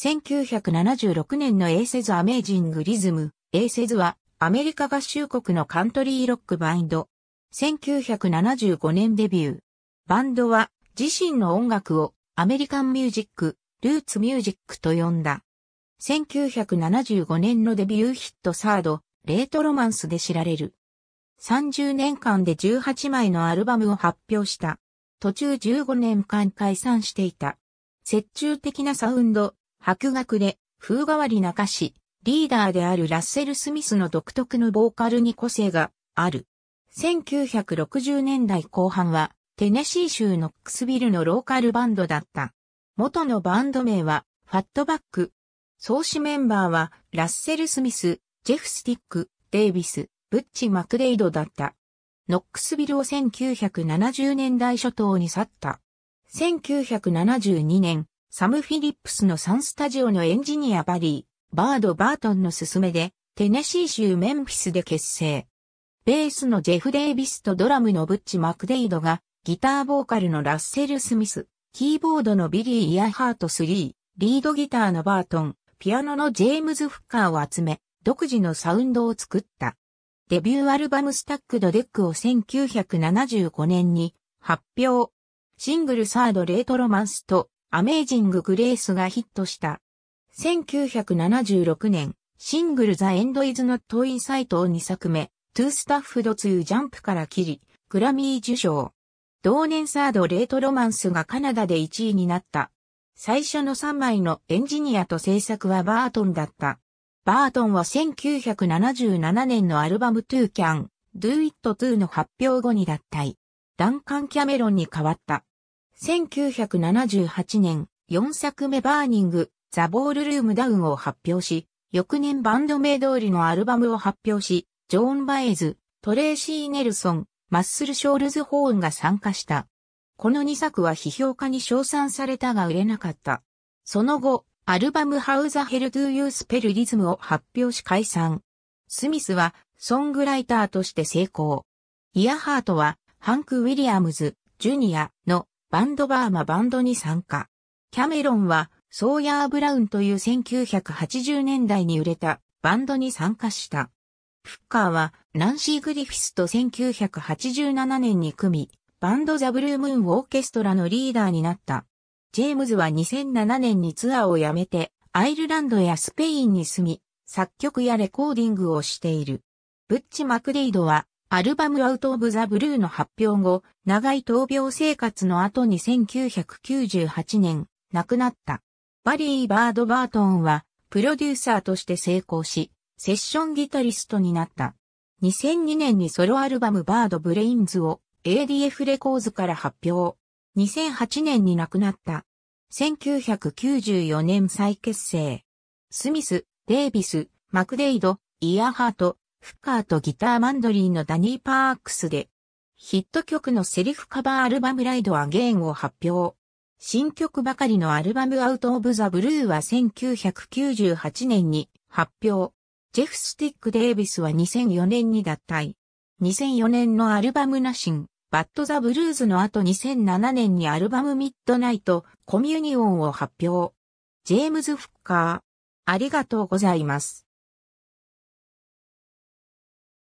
1976年のエイセズ・アメージング・リズム、エイセズはアメリカ合衆国のカントリーロックバンド。1975年デビュー。バンドは自身の音楽をアメリカンミュージック、ルーツミュージックと呼んだ。1975年のデビューヒットサード、レートロマンスで知られる。30年間で18枚のアルバムを発表した。途中15年間解散していた。折衷的なサウンド、白学で、風変わりな歌詞、リーダーであるラッセル・スミスの独特のボーカルに個性がある。1960年代後半は、テネシー州のクスビルのローカルバンドだった。元のバンド名は、ファットバック。創始メンバーは、ラッセル・スミス、ジェフ・スティック、デイビス、ブッチ・マクレイドだった。ノックスビルを1970年代初頭に去った。1972年、サム・フィリップスのサンスタジオのエンジニアバリー、バード・バートンの勧めで、テネシー州メンフィスで結成。ベースのジェフ・デイビスとドラムのブッチ・マクデイドが、ギターボーカルのラッセル・スミス、キーボードのビリー・イヤハート3、リードギターのバートン、ピアノのジェームズ・フッカーを集め、独自のサウンドを作った。デビューアルバムスタックドデックを1975年に発表。シングルサードレートロマンスとアメージング・グレースがヒットした。1976年、シングルザ・エンド・イズ・ノット・イン・サイトを2作目、トゥスタッフド・ツー・ジャンプから切り、グラミー受賞。同年サード・レート・ロマンスがカナダで1位になった。最初の3枚のエンジニアと制作はバートンだった。バートンは1977年のアルバムトゥ・キャン・ドゥ・イットトゥの発表後に脱退。ダンカン・キャメロンに変わった。1978年、4作目バーニング、ザ・ボールルームダウンを発表し、翌年バンド名通りのアルバムを発表し、ジョーン・バエズ、トレーシー・ネルソン、マッスル・ショールズ・ホーンが参加した。この2作は批評家に称賛されたが売れなかった。その後、アルバムハウザ・ヘル・トゥ・ユース・ペル・リズムを発表し解散。スミスは、ソングライターとして成功。イヤハートは、ハンク・ウィリアムズ、ジュニアのバンドバーマバンドに参加。キャメロンは、ソーヤー・ブラウンという1980年代に売れたバンドに参加した。フッカーは、ナンシー・グリフィスと1987年に組み、バンドザ・ブルームーン・オーケストラのリーダーになった。ジェームズは2007年にツアーを辞めて、アイルランドやスペインに住み、作曲やレコーディングをしている。ブッチ・マクレイドはアルバムアウト・オブ・ザ・ブルーの発表後、長い闘病生活の後に1998年、亡くなった。バリー・バード・バートンは、プロデューサーとして成功し、セッションギタリストになった。2002年にソロアルバムバード・ブレインズを ADF レコーズから発表。2008年に亡くなった。1994年再結成。スミス、デイビス、マクデイド、イヤーハート、フッカーとギターマンドリーのダニー・パークスで、ヒット曲のセリフカバーアルバムライド・アゲインを発表。新曲ばかりのアルバムアウト・オブ・ザ・ブルーは1998年に発表。ジェフ・スティック・デイビスは2004年に脱退。2004年のアルバムナシン、バッド・ザ・ブルーズの後2007年にアルバムミッドナイト・コミュニオンを発表。ジェームズ・フッカー。ありがとうございます。